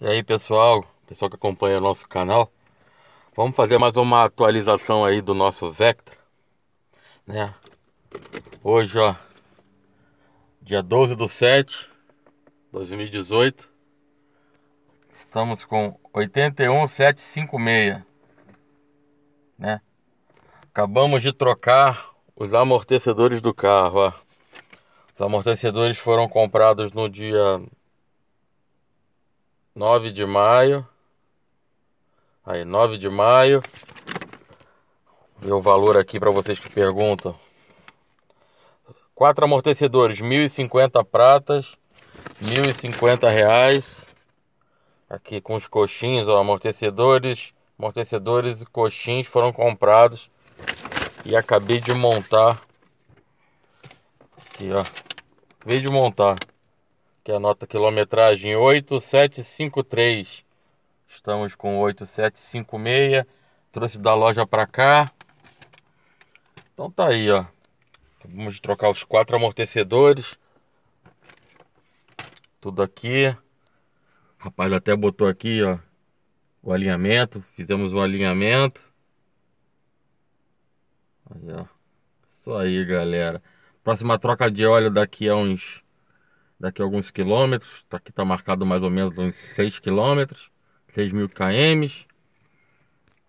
E aí pessoal, pessoal que acompanha o nosso canal Vamos fazer mais uma atualização aí do nosso Vectra né? Hoje ó Dia 12 do 7 2018 Estamos com 81756 né? Acabamos de trocar os amortecedores do carro ó. Os amortecedores foram comprados no dia 9 de maio. Aí, 9 de maio. Ver o valor aqui para vocês que perguntam. Quatro amortecedores, 1.050 pratas, 1.050 reais. Aqui com os coxins, ó, amortecedores, amortecedores e coxins foram comprados. E acabei de montar. Aqui, ó. Acabei de montar que é anota quilometragem 8753. Estamos com 8756. Trouxe da loja para cá. Então tá aí, ó. Vamos trocar os quatro amortecedores. Tudo aqui. O rapaz até botou aqui, ó. O alinhamento. Fizemos um alinhamento. Aí, ó. Isso aí, galera. Próxima troca de óleo daqui a uns daqui a alguns quilômetros. Tá aqui está marcado mais ou menos uns 6 quilômetros, 6 mil km.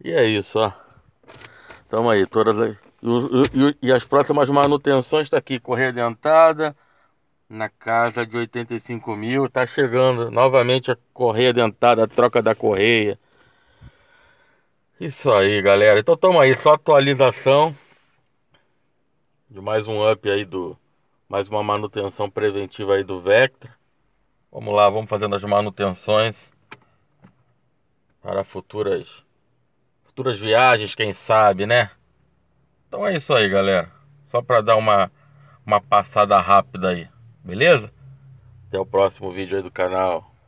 E é isso, ó. Tamo aí, todas aí. E, e, e as próximas manutenções tá aqui, correia dentada na casa de 85 mil. Tá chegando novamente a correia dentada, a troca da correia. Isso aí, galera. Então tamo aí, só atualização de mais um up aí do mais uma manutenção preventiva aí do Vectra. Vamos lá, vamos fazendo as manutenções para futuras futuras viagens, quem sabe, né? Então é isso aí, galera. Só para dar uma uma passada rápida aí, beleza? Até o próximo vídeo aí do canal.